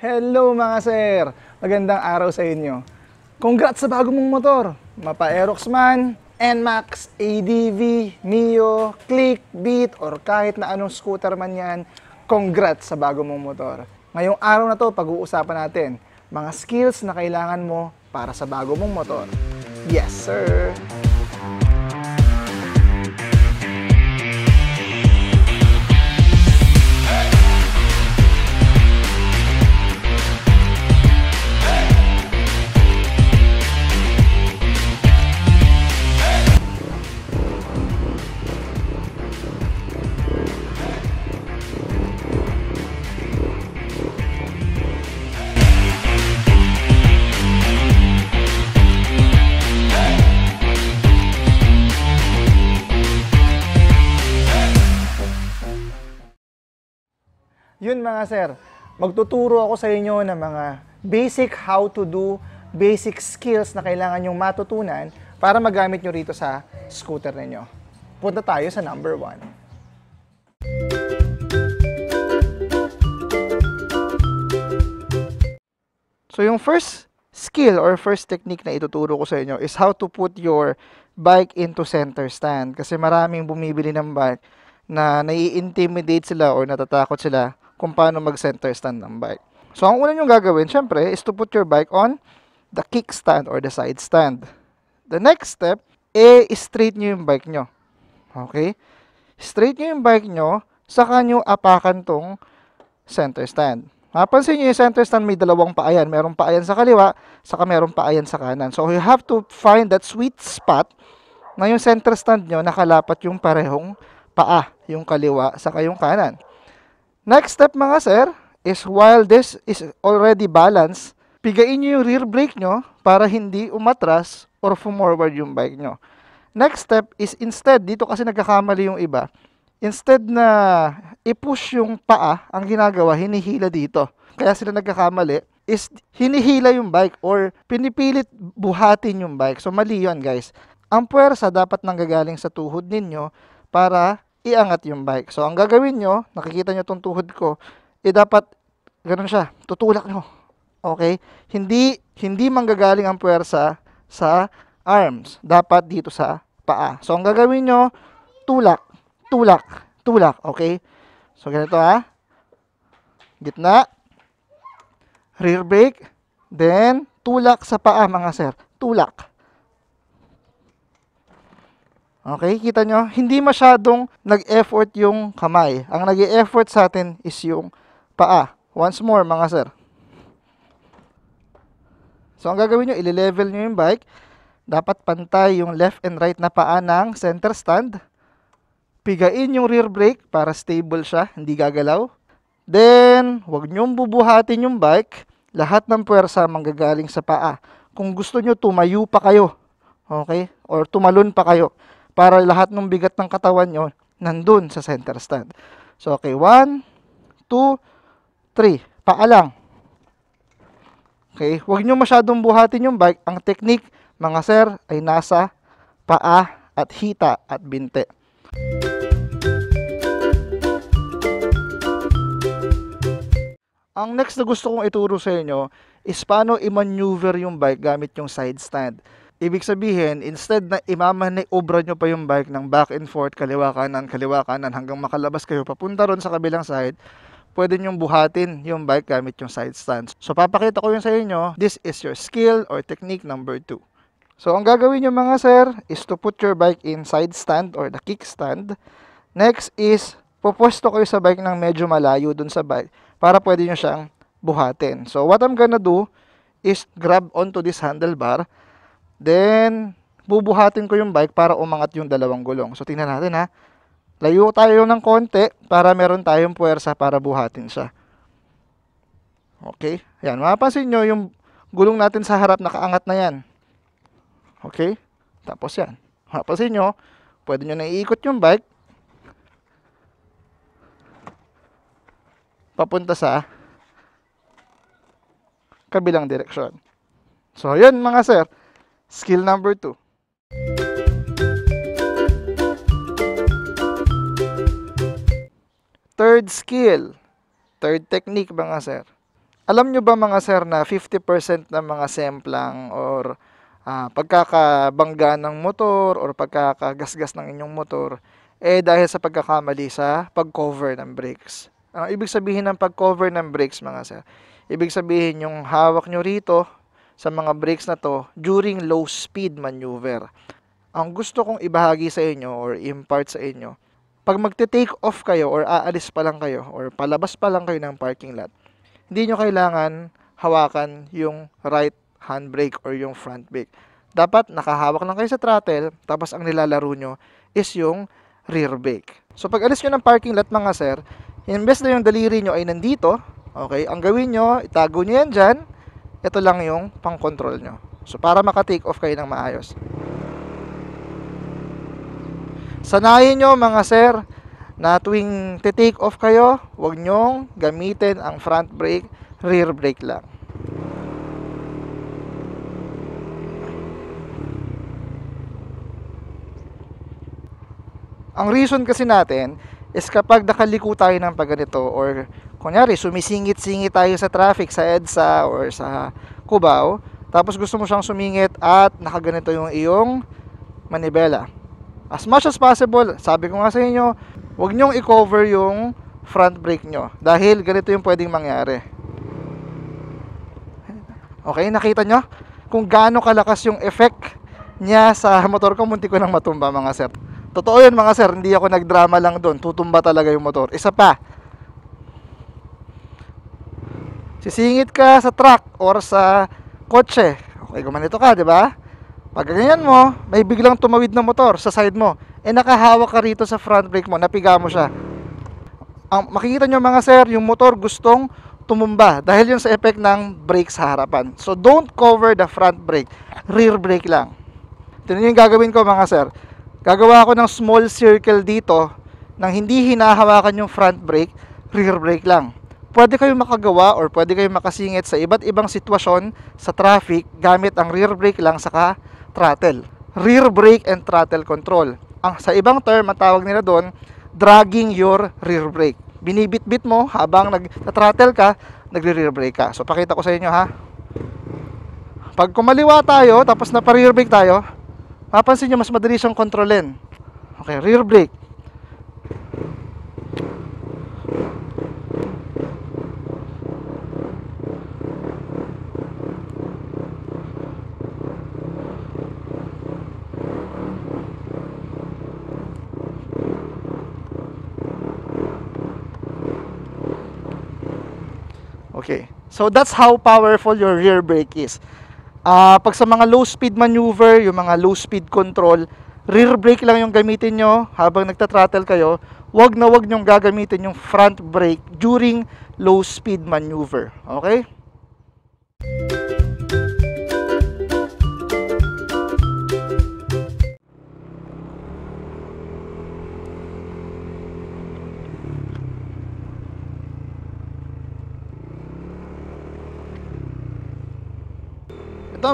Hello mga sir! Magandang araw sa inyo. Congrats sa bago mong motor! Mapa Aerox man, NMAX, ADV, Mio, Click, Beat, or kahit na anong scooter man yan, congrats sa bago mong motor. Ngayong araw na to, pag-uusapan natin mga skills na kailangan mo para sa bago mong motor. Yes, sir! Yun mga sir, magtuturo ako sa inyo ng mga basic how to do, basic skills na kailangan nyong matutunan para magamit nyo rito sa scooter ninyo. Punta tayo sa number 1. So yung first skill or first technique na ituturo ko sa inyo is how to put your bike into center stand. Kasi maraming bumibili ng bike na nai-intimidate sila or natatakot sila kung paano mag-center stand ng bike. So, ang una nyo gagawin, syempre, is to put your bike on the kickstand or the side stand. The next step, eh, straight nyo yung bike nyo. Okay? Straight nyo yung bike nyo, saka nyo apakan tong center stand. Mapansin nyo yung center stand, may dalawang paayan. Merong paayan sa kaliwa, saka merong paayan sa kanan. So, you have to find that sweet spot na yung center stand nyo nakalapat yung parehong paa, yung kaliwa, saka yung kanan. Next step mga sir is while this is already balanced, pigain nyo yung rear brake nyo para hindi umatras or forward yung bike nyo. Next step is instead, dito kasi nagkakamali yung iba, instead na i-push yung paa, ang ginagawa, hinihila dito. Kaya sila nagkakamali, is hinihila yung bike or pinipilit buhatin yung bike. So mali yun guys. Ang puwersa dapat nanggagaling sa tuhod ninyo para iangat yung bike. So, ang gagawin nyo, nakikita nyo itong tuhod ko, eh dapat, ganun siya, tutulak nyo. Okay? Hindi, hindi manggagaling ang puwersa sa arms. Dapat dito sa paa. So, ang gagawin nyo, tulak, tulak, tulak. Okay? So, ganito ha. Gitna. Rear brake. Then, tulak sa paa mga sir. Tulak. Okay, kita nyo, hindi masyadong nag-effort yung kamay. Ang nag effort sa atin is yung paa. Once more, mga sir. So, ang gagawin nyo, ile-level nyo yung bike. Dapat pantay yung left and right na paa ng center stand. Pigain yung rear brake para stable siya, hindi gagalaw. Then, huwag nyong bubuhatin yung bike. Lahat ng puwersa manggagaling sa paa. Kung gusto nyo, tumayo pa kayo. Okay? Or tumalon pa kayo para lahat ng bigat ng katawan nyo nandun sa center stand. So, okay. 1, 2, 3. Paa lang. Okay? Huwag nyo masyadong buhatin yung bike. Ang technique, mga sir, ay nasa paa at hita at binte. Ang next na gusto kong ituro sa inyo is paano i-maneuver yung bike gamit yung side stand. Ibig sabihin, instead na imamani obra nyo pa yung bike ng back and forth, kaliwa kanan, kaliwa kanan, hanggang makalabas kayo papunta ron sa kabilang side, pwede nyong buhatin yung bike gamit yung side stance. So papakita ko yun sa inyo, this is your skill or technique number 2. So ang gagawin nyo mga sir is to put your bike in side stand or the kickstand. Next is, pupuesto kayo sa bike ng medyo malayo dun sa bike para pwede nyo siyang buhatin. So what I'm gonna do is grab onto this handlebar Then, bubuhatin ko yung bike para umangat yung dalawang gulong. So, tingnan natin ha. Layo tayo ng konti para meron tayong puwersa para buhatin siya. Okay? Yan, mapapansin nyo yung gulong natin sa harap nakaangat na yan. Okay? Tapos yan. Mapapansin nyo, pwede nyo na iikot yung bike papunta sa kabilang direksyon. So, yun mga sir. Skill number two. Third skill, third technique mga sir. Alam nyo ba mga sir na 50% ng mga semplang or uh, pagkakabangga ng motor or pagkakagasgas ng inyong motor eh dahil sa pagkakamali sa pag-cover ng brakes. Ang ah, ibig sabihin ng pag-cover ng brakes mga sir, ibig sabihin yung hawak nyo rito sa mga brakes na to during low speed maneuver. Ang gusto kong ibahagi sa inyo or impart sa inyo, pag magte-take off kayo or aalis pa lang kayo or palabas pa lang kayo ng parking lot, hindi nyo kailangan hawakan yung right handbrake or yung front brake. Dapat nakahawak lang kayo sa throttle tapos ang nilalaro nyo is yung rear brake. So pag alis nyo ng parking lot mga sir, imbes na yung daliri nyo ay nandito, okay, ang gawin nyo, itago nyo yan dyan, ito lang yung pang-control nyo. So, para maka-take off kayo ng maayos. Sanayin nyo mga sir na tuwing te-take off kayo, huwag nyong gamitin ang front brake, rear brake lang. Ang reason kasi natin is kapag nakaliko tayo ng pagganito or kunyari sumisingit-singit tayo sa traffic sa EDSA or sa Cubao tapos gusto mo siyang sumingit at nakaganito yung iyong manibela as much as possible sabi ko nga sa inyo huwag nyong i-cover yung front brake nyo dahil ganito yung pwedeng mangyari okay nakita nyo kung gaano kalakas yung effect niya sa motor ko munti ko nang matumba mga sir totoo yun mga sir hindi ako nagdrama lang doon tutumba talaga yung motor isa pa sisingit ka sa truck or sa kotse. Okay, gumanito ka, di ba? Pag ganyan mo, may biglang tumawid na motor sa side mo. Eh nakahawak ka rito sa front brake mo, napiga mo siya. Ang makikita nyo mga sir, yung motor gustong tumumba dahil yun sa effect ng brake sa harapan. So don't cover the front brake, rear brake lang. Tingnan yung gagawin ko mga sir. Gagawa ako ng small circle dito nang hindi hinahawakan yung front brake, rear brake lang pwede kayong makagawa or pwede kayong makasingit sa iba't ibang sitwasyon sa traffic gamit ang rear brake lang saka throttle. Rear brake and throttle control. Ang sa ibang term ang tawag nila doon, dragging your rear brake. Binibitbit mo habang nag-throttle ka, nagre-rear brake ka. So pakita ko sa inyo ha. Pag kumaliwa tayo tapos na pa-rear brake tayo, mapansin niyo mas madali siyang kontrolin. Okay, rear brake. Okay. So that's how powerful your rear brake is. Uh, pag sa mga low speed maneuver, yung mga low speed control, rear brake lang yung gamitin nyo habang nagtathrottle kayo. Huwag na huwag nyong gagamitin yung front brake during low speed maneuver. Okay?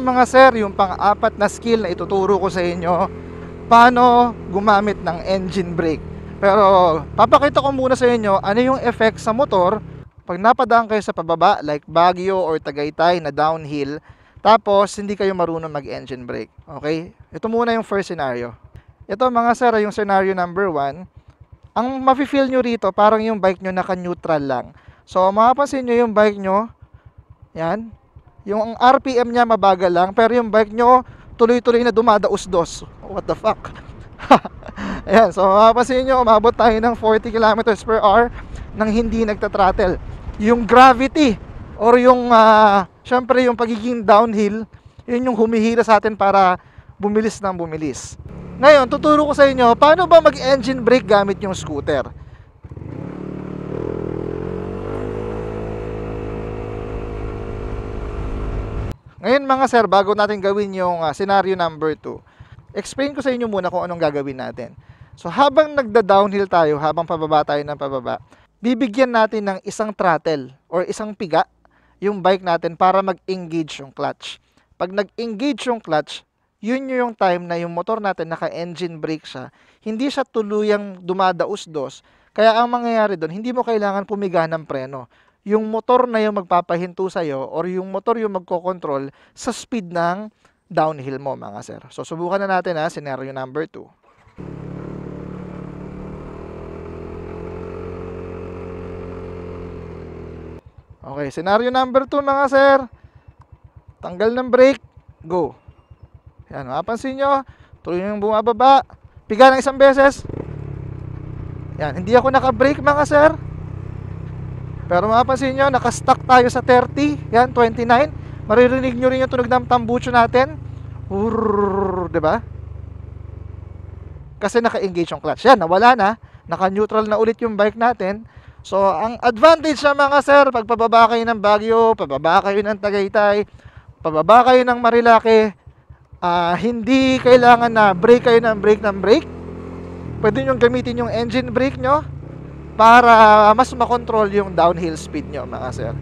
mga sir, yung pang-apat na skill na ituturo ko sa inyo, paano gumamit ng engine brake. Pero papakita ko muna sa inyo ano yung effect sa motor pag napadaan kayo sa pababa like Baguio or Tagaytay na downhill tapos hindi kayo marunong mag-engine brake. Okay? Ito muna yung first scenario. Ito mga sir, yung scenario number 1. Ang mafe-feel nyo rito, parang yung bike nyo naka-neutral lang. So, mapapansin nyo yung bike nyo, yan, yung RPM niya mabagal lang, pero yung bike nyo, tuloy-tuloy na dumadaus dos What the fuck? Ayan, so mapapansin nyo, umabot tayo ng 40 km per hour nang hindi nagtathrottle. Yung gravity, or yung, uh, syempre yung pagiging downhill, yun yung humihila sa atin para bumilis ng bumilis. Ngayon, tuturo ko sa inyo, paano ba mag-engine brake gamit yung scooter? Ngayon mga sir, bago natin gawin yung uh, scenario number 2, explain ko sa inyo muna kung anong gagawin natin. So habang nagda-downhill tayo, habang pababa tayo ng pababa, bibigyan natin ng isang throttle or isang piga yung bike natin para mag-engage yung clutch. Pag nag-engage yung clutch, yun yung time na yung motor natin naka-engine brake siya, hindi siya tuluyang dumadaus dos Kaya ang mangyayari doon, hindi mo kailangan pumiga ng preno yung motor na yung magpapahinto sa'yo or yung motor yung magkokontrol sa speed ng downhill mo mga sir. So subukan na natin ha, scenario number 2. Okay, scenario number 2 mga sir. Tanggal ng brake, go. Yan, mapansin nyo, tuloy yung bumababa. Piga ng isang beses. Yan, hindi ako naka-brake mga sir. Pero mapapansin nyo, nakastock tayo sa 30. Yan, 29. Maririnig nyo rin yung tunog ng tambucho natin. Urrrr, ba? Diba? Kasi naka-engage yung clutch. Yan, nawala na. Naka-neutral na ulit yung bike natin. So, ang advantage na mga sir, pag pababa kayo ng Baguio, pababa kayo ng Tagaytay, pababa kayo ng Marilake, uh, hindi kailangan na brake kayo ng brake ng brake. Pwede nyo gamitin yung engine brake nyo para mas makontrol yung downhill speed nyo mga sir.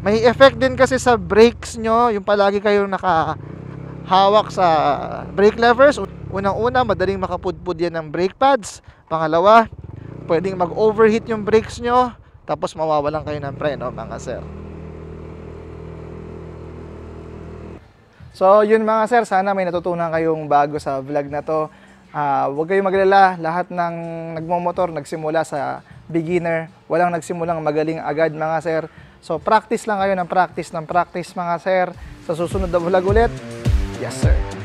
May effect din kasi sa brakes nyo, yung palagi kayong nakahawak sa brake levers. Unang-una, madaling makapudpud yan ng brake pads. Pangalawa, pwedeng mag-overheat yung brakes nyo, tapos mawawalan kayo ng preno mga sir. So yun mga sir, sana may natutunan kayong bago sa vlog na to. Uh, huwag kayong maglala, lahat ng nagmomotor nagsimula sa beginner, walang nagsimulang magaling agad mga sir. So practice lang kayo ng practice ng practice mga sir. Sa susunod na vlog ulit, yes sir.